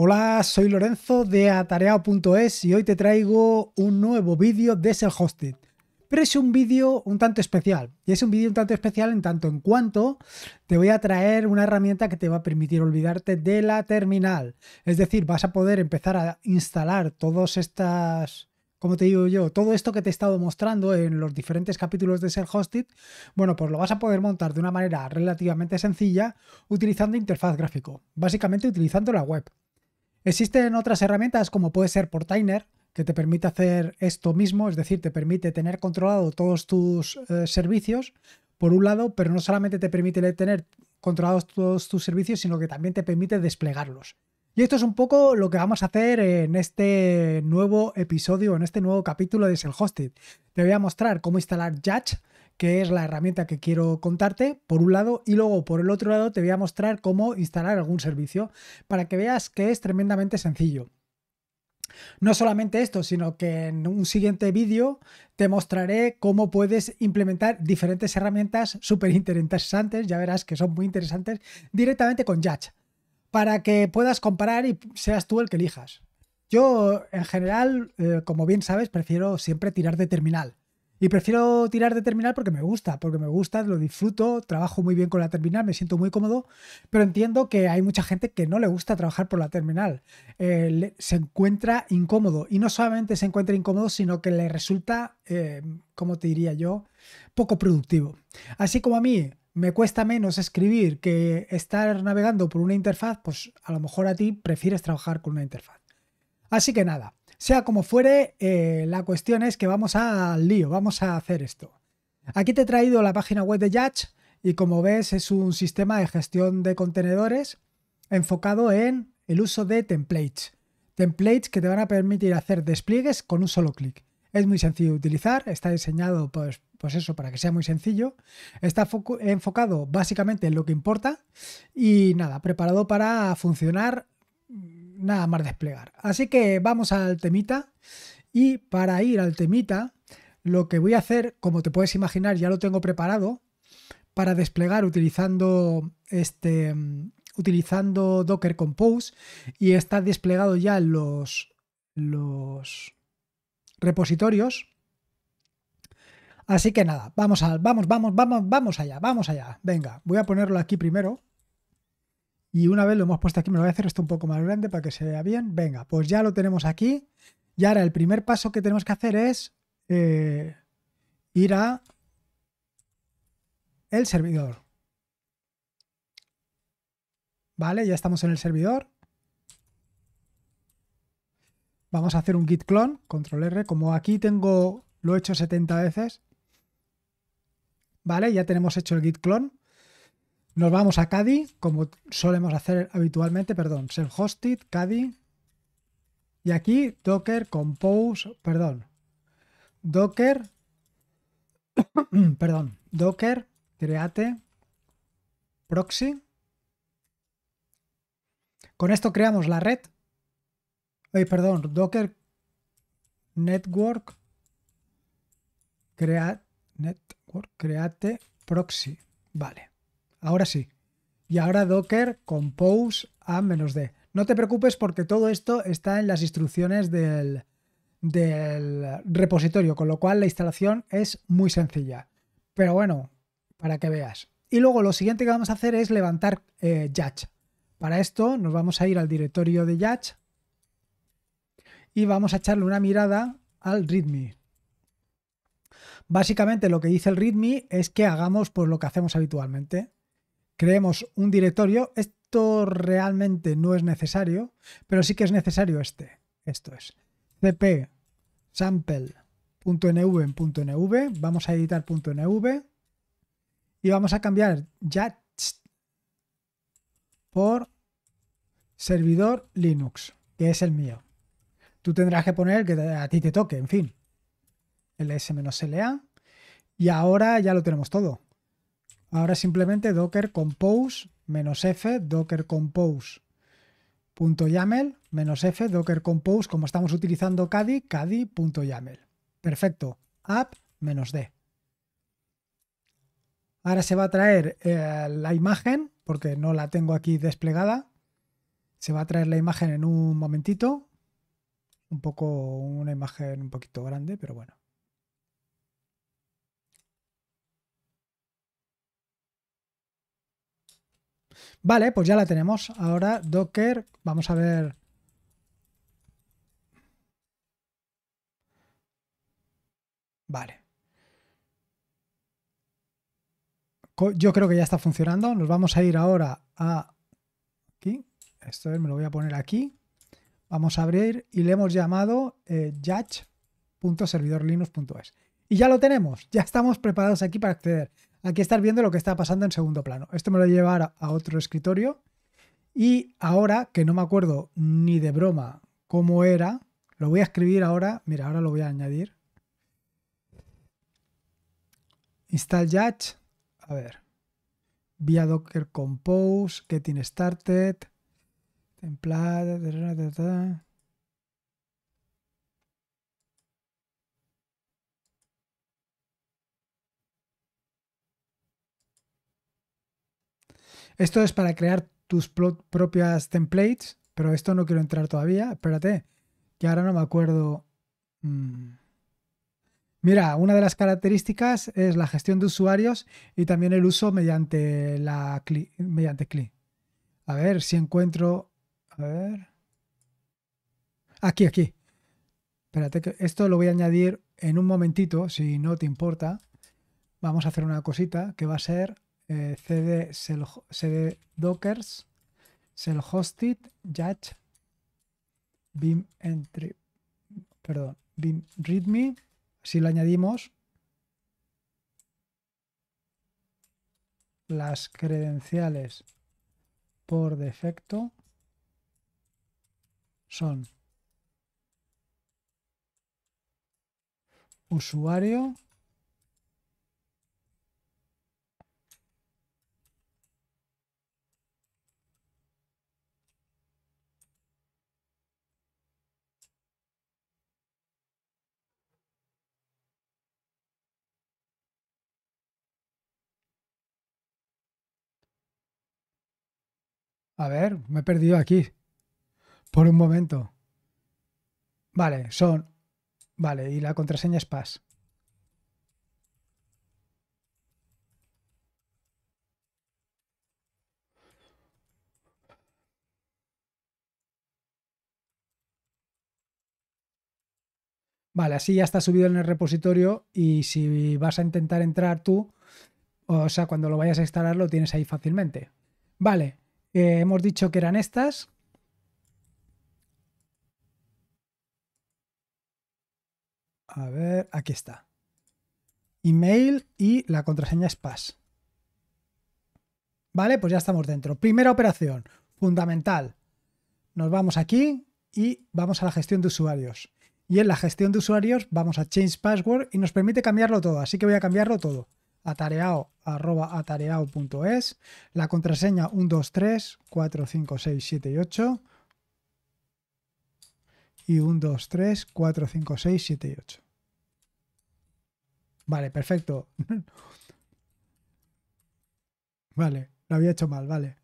Hola, soy Lorenzo de atareado.es y hoy te traigo un nuevo vídeo de Sell Hosted. Pero es un vídeo un tanto especial. Y es un vídeo un tanto especial en tanto en cuanto te voy a traer una herramienta que te va a permitir olvidarte de la terminal. Es decir, vas a poder empezar a instalar todas estas como te digo yo, todo esto que te he estado mostrando en los diferentes capítulos de Ser Hosted, bueno, pues lo vas a poder montar de una manera relativamente sencilla utilizando interfaz gráfico, básicamente utilizando la web. Existen otras herramientas como puede ser Portainer, que te permite hacer esto mismo, es decir, te permite tener controlado todos tus eh, servicios, por un lado, pero no solamente te permite tener controlados todos tus servicios, sino que también te permite desplegarlos. Y esto es un poco lo que vamos a hacer en este nuevo episodio, en este nuevo capítulo de Self Hosted. Te voy a mostrar cómo instalar Judge, que es la herramienta que quiero contarte, por un lado, y luego por el otro lado te voy a mostrar cómo instalar algún servicio para que veas que es tremendamente sencillo. No solamente esto, sino que en un siguiente vídeo te mostraré cómo puedes implementar diferentes herramientas súper interesantes, ya verás que son muy interesantes, directamente con Yatch, para que puedas comparar y seas tú el que elijas. Yo, en general, eh, como bien sabes, prefiero siempre tirar de terminal. Y prefiero tirar de terminal porque me gusta, porque me gusta, lo disfruto, trabajo muy bien con la terminal, me siento muy cómodo, pero entiendo que hay mucha gente que no le gusta trabajar por la terminal. Eh, se encuentra incómodo y no solamente se encuentra incómodo, sino que le resulta, eh, como te diría yo, poco productivo. Así como a mí me cuesta menos escribir que estar navegando por una interfaz, pues a lo mejor a ti prefieres trabajar con una interfaz. Así que nada, sea como fuere, eh, la cuestión es que vamos al lío, vamos a hacer esto. Aquí te he traído la página web de Yatch y como ves es un sistema de gestión de contenedores enfocado en el uso de templates. Templates que te van a permitir hacer despliegues con un solo clic. Es muy sencillo de utilizar, está diseñado pues, pues eso, para que sea muy sencillo. Está enfocado básicamente en lo que importa y nada, preparado para funcionar nada más desplegar. Así que vamos al temita y para ir al temita lo que voy a hacer, como te puedes imaginar, ya lo tengo preparado para desplegar utilizando este mm, utilizando Docker Compose y está desplegado ya los los repositorios. Así que nada, vamos al vamos vamos vamos vamos allá, vamos allá. Venga, voy a ponerlo aquí primero. Y una vez lo hemos puesto aquí, me lo voy a hacer esto un poco más grande para que se vea bien. Venga, pues ya lo tenemos aquí. Y ahora el primer paso que tenemos que hacer es eh, ir a el servidor. Vale, ya estamos en el servidor. Vamos a hacer un git clone, control R. Como aquí tengo, lo he hecho 70 veces. Vale, ya tenemos hecho el git clone. Nos vamos a Cadi, como solemos hacer habitualmente, perdón, self-hosted, Cadi. Y aquí Docker, Compose, perdón. Docker, perdón, Docker, create, proxy. Con esto creamos la red. Ay, perdón, Docker Network, create, network, create, proxy. Vale ahora sí. Y ahora docker compose a-d. No te preocupes porque todo esto está en las instrucciones del, del repositorio, con lo cual la instalación es muy sencilla. Pero bueno, para que veas. Y luego lo siguiente que vamos a hacer es levantar eh, Para esto nos vamos a ir al directorio de Yatch y vamos a echarle una mirada al README. Básicamente lo que dice el README es que hagamos pues, lo que hacemos habitualmente creemos un directorio. Esto realmente no es necesario, pero sí que es necesario este. Esto es cp sample.nv en .nv. Vamos a editar .nv y vamos a cambiar ya por servidor Linux, que es el mío. Tú tendrás que poner que a ti te toque, en fin. ls-la. Y ahora ya lo tenemos todo. Ahora simplemente docker compose menos f docker composeyaml menos f docker compose como estamos utilizando cadi cadi.yaml. Perfecto. app menos d. Ahora se va a traer eh, la imagen porque no la tengo aquí desplegada. Se va a traer la imagen en un momentito. Un poco una imagen un poquito grande, pero bueno. Vale, pues ya la tenemos. Ahora Docker, vamos a ver... Vale. Yo creo que ya está funcionando. Nos vamos a ir ahora a aquí. Esto me lo voy a poner aquí. Vamos a abrir y le hemos llamado eh, judge.servidorlinux.es. Y ya lo tenemos. Ya estamos preparados aquí para acceder aquí estar viendo lo que está pasando en segundo plano. Esto me lo llevará a otro escritorio. Y ahora, que no me acuerdo ni de broma cómo era, lo voy a escribir ahora. Mira, ahora lo voy a añadir. Install Judge. A ver. Vía Docker Compose, Getting Started. Template. Esto es para crear tus propias templates, pero esto no quiero entrar todavía. Espérate, que ahora no me acuerdo. Mm. Mira, una de las características es la gestión de usuarios y también el uso mediante la cli mediante clic. A ver si encuentro. A ver. Aquí, aquí. Espérate, que esto lo voy a añadir en un momentito, si no te importa. Vamos a hacer una cosita que va a ser eh, cd, dockers, self hosted, judge, bim entry, perdón, readme, si lo añadimos las credenciales por defecto son usuario A ver, me he perdido aquí. Por un momento. Vale, son. Vale, y la contraseña es PAS. Vale, así ya está subido en el repositorio y si vas a intentar entrar tú, o sea, cuando lo vayas a instalar lo tienes ahí fácilmente. Vale, eh, hemos dicho que eran estas. A ver, aquí está. Email y la contraseña es pass. Vale, pues ya estamos dentro. Primera operación, fundamental. Nos vamos aquí y vamos a la gestión de usuarios. Y en la gestión de usuarios vamos a Change Password y nos permite cambiarlo todo. Así que voy a cambiarlo todo atareado.es. la contraseña 1 2 3 4, 5, 6, 7 y 1 2 3 4, 5, 6, 7 8. Vale, perfecto. vale, lo había hecho mal, vale.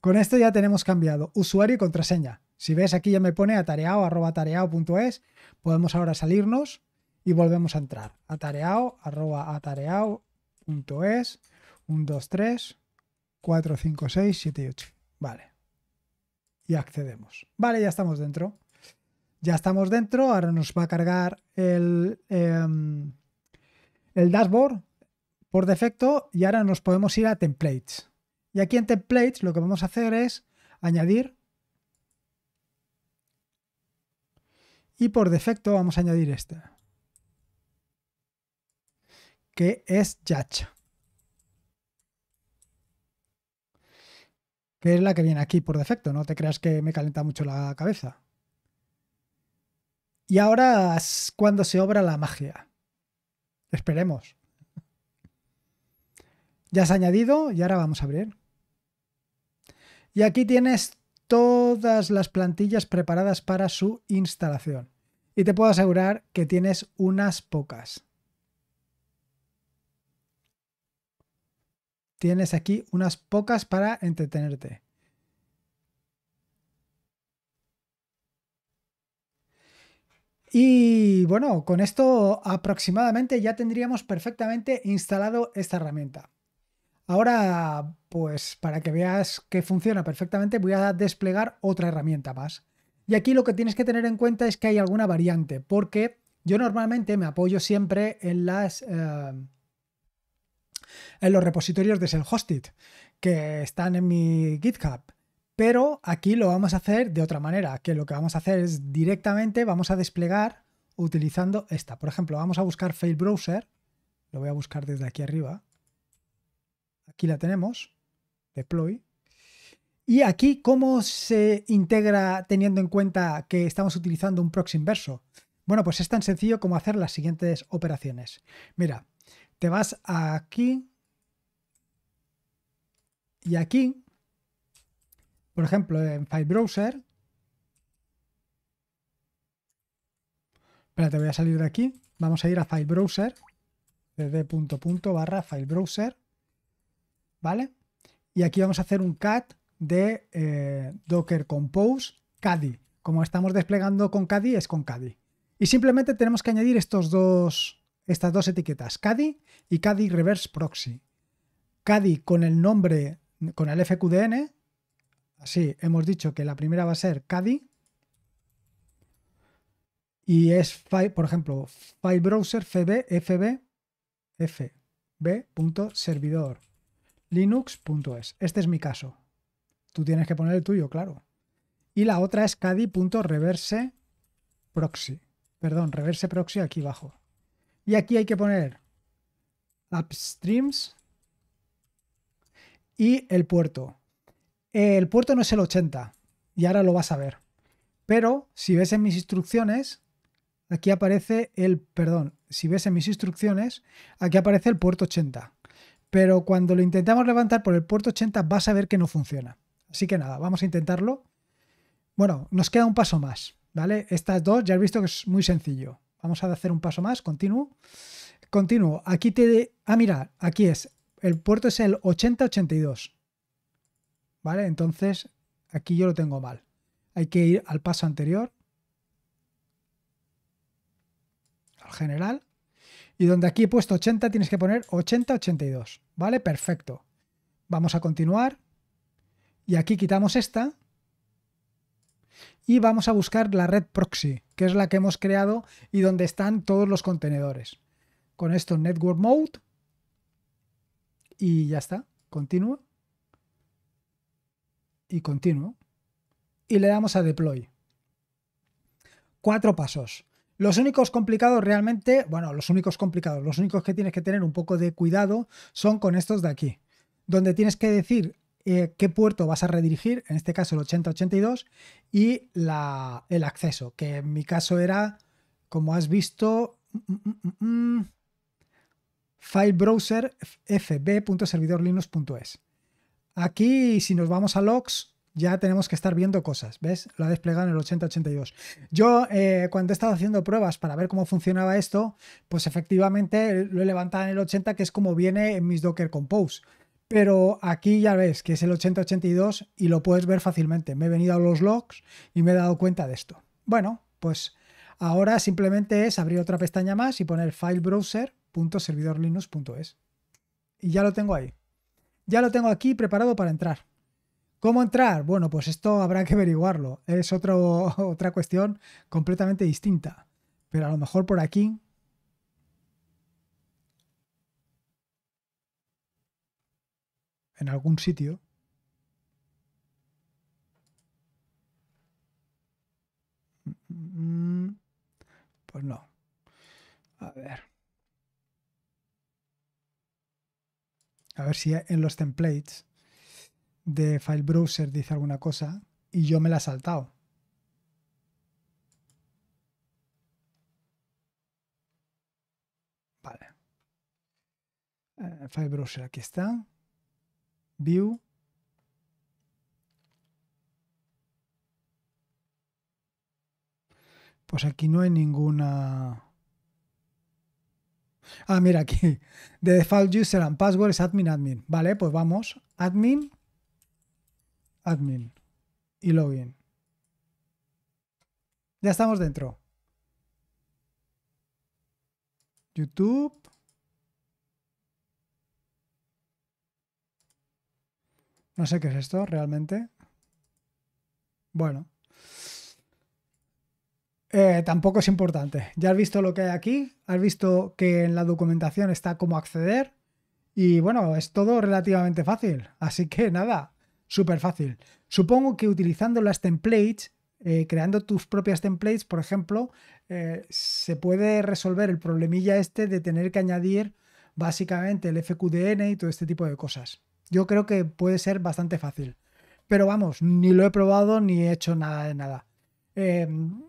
Con esto ya tenemos cambiado usuario y contraseña. Si ves aquí ya me pone atareado.es, Podemos ahora salirnos y volvemos a entrar. Atareao, .es, 1, 2, 3, 4, 5, 6, 7 8. Vale. Y accedemos. Vale, ya estamos dentro. Ya estamos dentro. Ahora nos va a cargar el, em, el dashboard por defecto y ahora nos podemos ir a templates. Y aquí en templates lo que vamos a hacer es añadir y por defecto vamos a añadir este que es Yacha. Que es la que viene aquí por defecto, no te creas que me calenta mucho la cabeza. Y ahora es cuando se obra la magia. Esperemos. Ya has añadido y ahora vamos a abrir. Y aquí tienes todas las plantillas preparadas para su instalación. Y te puedo asegurar que tienes unas pocas. tienes aquí unas pocas para entretenerte. Y bueno, con esto aproximadamente ya tendríamos perfectamente instalado esta herramienta. Ahora, pues para que veas que funciona perfectamente, voy a desplegar otra herramienta más. Y aquí lo que tienes que tener en cuenta es que hay alguna variante, porque yo normalmente me apoyo siempre en las... Eh, en los repositorios de self-hosted que están en mi GitHub. Pero aquí lo vamos a hacer de otra manera, que lo que vamos a hacer es directamente vamos a desplegar utilizando esta. Por ejemplo, vamos a buscar Fail Browser. Lo voy a buscar desde aquí arriba. Aquí la tenemos. Deploy. Y aquí, ¿cómo se integra teniendo en cuenta que estamos utilizando un proxy inverso? Bueno, pues es tan sencillo como hacer las siguientes operaciones. Mira, te vas aquí y aquí, por ejemplo, en File Browser. Espera, te voy a salir de aquí. Vamos a ir a File Browser, desde punto punto barra File Browser, ¿vale? Y aquí vamos a hacer un cat de eh, Docker Compose cadi Como estamos desplegando con CADI, es con cadi Y simplemente tenemos que añadir estos dos, estas dos etiquetas, CADI y CADI Reverse Proxy. CADI con el nombre, con el FQDN, así hemos dicho que la primera va a ser CADI y es, por ejemplo, file browser fb fb linux.es. Este es mi caso. Tú tienes que poner el tuyo, claro. Y la otra es cadi.reverse proxy. Perdón, reverse proxy aquí abajo. Y aquí hay que poner upstreams y el puerto. El puerto no es el 80 y ahora lo vas a ver. Pero si ves en mis instrucciones, aquí aparece el, perdón, si ves en mis instrucciones, aquí aparece el puerto 80. Pero cuando lo intentamos levantar por el puerto 80 vas a ver que no funciona. Así que nada, vamos a intentarlo. Bueno, nos queda un paso más, ¿vale? Estas dos ya he visto que es muy sencillo. Vamos a hacer un paso más, Continúo, Continuo, aquí te... Ah, mira, aquí es. El puerto es el 8082. ¿Vale? Entonces, aquí yo lo tengo mal. Hay que ir al paso anterior. Al general. Y donde aquí he puesto 80, tienes que poner 8082. ¿Vale? Perfecto. Vamos a continuar. Y aquí quitamos esta y vamos a buscar la red proxy, que es la que hemos creado y donde están todos los contenedores. Con esto network mode y ya está, Continuo. y continuo y le damos a deploy. Cuatro pasos. Los únicos complicados realmente, bueno, los únicos complicados, los únicos que tienes que tener un poco de cuidado son con estos de aquí, donde tienes que decir eh, qué puerto vas a redirigir, en este caso el 8082, y el acceso, que en mi caso era, como has visto, mm, mm, mm, mm file browser fb.servidorlinux.es. Aquí, si nos vamos a logs, ya tenemos que estar viendo cosas, ¿ves? Lo ha desplegado en el 8082. Yo, eh, cuando he estado haciendo pruebas para ver cómo funcionaba esto, pues efectivamente lo he levantado en el 80, que es como viene en mis Docker Compose. Pero aquí ya ves que es el 8082 y lo puedes ver fácilmente. Me he venido a los logs y me he dado cuenta de esto. Bueno, pues ahora simplemente es abrir otra pestaña más y poner filebrowser.servidorlinux.es. Y ya lo tengo ahí. Ya lo tengo aquí preparado para entrar. ¿Cómo entrar? Bueno, pues esto habrá que averiguarlo. Es otra cuestión completamente distinta. Pero a lo mejor por aquí en algún sitio. Mm, pues no. A ver. A ver si en los templates de File Browser dice alguna cosa y yo me la he saltado. Vale. Eh, file Browser aquí está view. Pues aquí no hay ninguna... Ah, mira aquí. The default user and password es admin admin. Vale, pues vamos. Admin. Admin. Y login. Ya estamos dentro. YouTube. No sé qué es esto realmente. Bueno. Eh, tampoco es importante. Ya has visto lo que hay aquí, has visto que en la documentación está cómo acceder y bueno, es todo relativamente fácil. Así que nada, súper fácil. Supongo que utilizando las templates, eh, creando tus propias templates, por ejemplo, eh, se puede resolver el problemilla este de tener que añadir básicamente el FQDN y todo este tipo de cosas yo creo que puede ser bastante fácil. Pero vamos, ni lo he probado ni he hecho nada de nada. Em,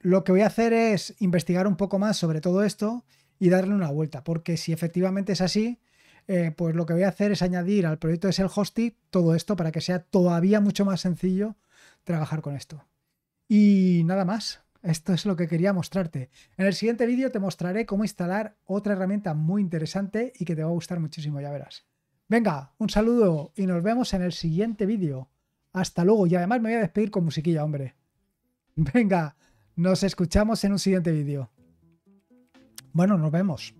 lo que voy a hacer es investigar un poco más sobre todo esto y darle una vuelta, porque si efectivamente es así, eh, pues lo que voy a hacer es añadir al proyecto de Shell Hosting todo esto para que sea todavía mucho más sencillo trabajar con esto. Y nada más, esto es lo que quería mostrarte. En el siguiente vídeo te mostraré cómo instalar otra herramienta muy interesante y que te va a gustar muchísimo, ya verás. Venga, un saludo y nos vemos en el siguiente vídeo. Hasta luego y además me voy a despedir con musiquilla, hombre. Venga, nos escuchamos en un siguiente vídeo. Bueno, nos vemos.